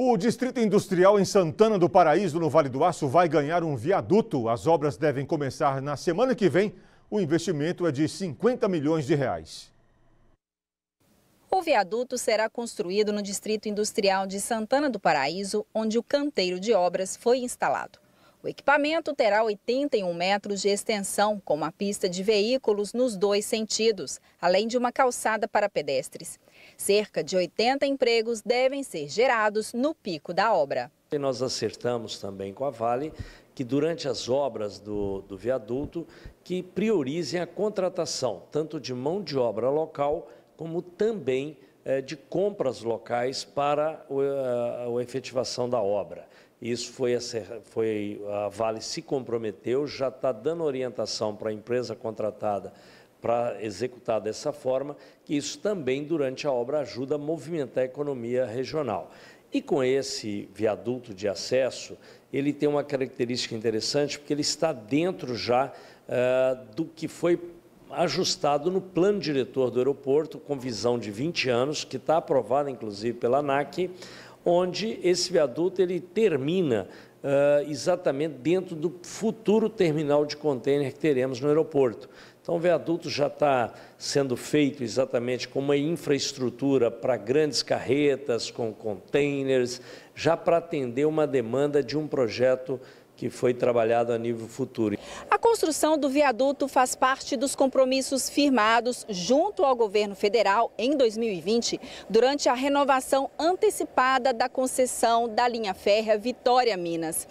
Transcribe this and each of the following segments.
O Distrito Industrial em Santana do Paraíso, no Vale do Aço, vai ganhar um viaduto. As obras devem começar na semana que vem. O investimento é de 50 milhões de reais. O viaduto será construído no Distrito Industrial de Santana do Paraíso, onde o canteiro de obras foi instalado. O equipamento terá 81 metros de extensão, com uma pista de veículos nos dois sentidos, além de uma calçada para pedestres. Cerca de 80 empregos devem ser gerados no pico da obra. E nós acertamos também com a Vale que durante as obras do, do viaduto que priorizem a contratação tanto de mão de obra local como também eh, de compras locais para eh, a efetivação da obra. Isso foi a, foi, a Vale se comprometeu, já está dando orientação para a empresa contratada para executar dessa forma, que isso também, durante a obra, ajuda a movimentar a economia regional. E com esse viaduto de acesso, ele tem uma característica interessante, porque ele está dentro já uh, do que foi ajustado no plano diretor do aeroporto, com visão de 20 anos, que está aprovada, inclusive, pela ANAC, onde esse viaduto ele termina uh, exatamente dentro do futuro terminal de contêiner que teremos no aeroporto. Então, o viaduto já está sendo feito exatamente com uma infraestrutura para grandes carretas, com containers, já para atender uma demanda de um projeto que foi trabalhado a nível futuro. A construção do viaduto faz parte dos compromissos firmados junto ao governo federal em 2020, durante a renovação antecipada da concessão da linha férrea Vitória Minas.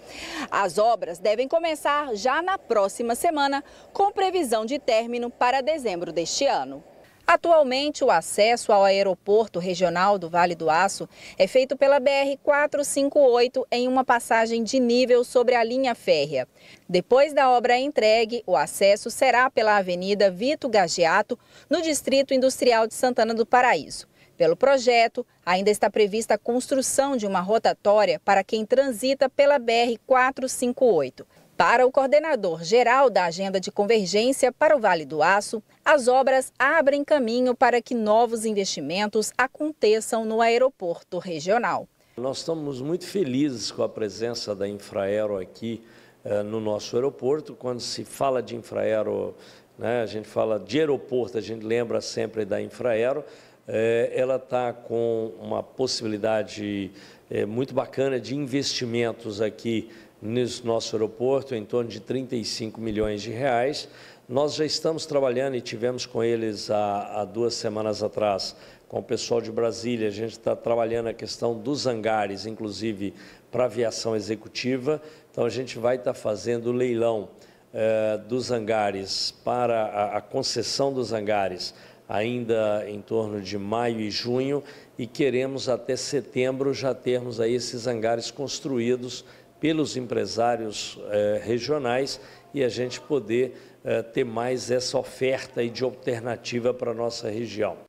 As obras devem começar já na próxima semana, com previsão de término para dezembro deste ano. Atualmente, o acesso ao aeroporto regional do Vale do Aço é feito pela BR-458 em uma passagem de nível sobre a linha férrea. Depois da obra entregue, o acesso será pela Avenida Vito Gagiato, no Distrito Industrial de Santana do Paraíso. Pelo projeto, ainda está prevista a construção de uma rotatória para quem transita pela BR-458. Para o coordenador geral da Agenda de Convergência para o Vale do Aço, as obras abrem caminho para que novos investimentos aconteçam no aeroporto regional. Nós estamos muito felizes com a presença da Infraero aqui eh, no nosso aeroporto. Quando se fala de Infraero, né, a gente fala de aeroporto, a gente lembra sempre da Infraero. Eh, ela está com uma possibilidade eh, muito bacana de investimentos aqui nesse nosso aeroporto em torno de 35 milhões de reais. Nós já estamos trabalhando e tivemos com eles há, há duas semanas atrás, com o pessoal de Brasília. A gente está trabalhando a questão dos hangares, inclusive para aviação executiva. Então, a gente vai estar tá fazendo o leilão eh, dos hangares para a, a concessão dos hangares ainda em torno de maio e junho e queremos até setembro já termos aí esses hangares construídos pelos empresários eh, regionais e a gente poder eh, ter mais essa oferta de alternativa para a nossa região.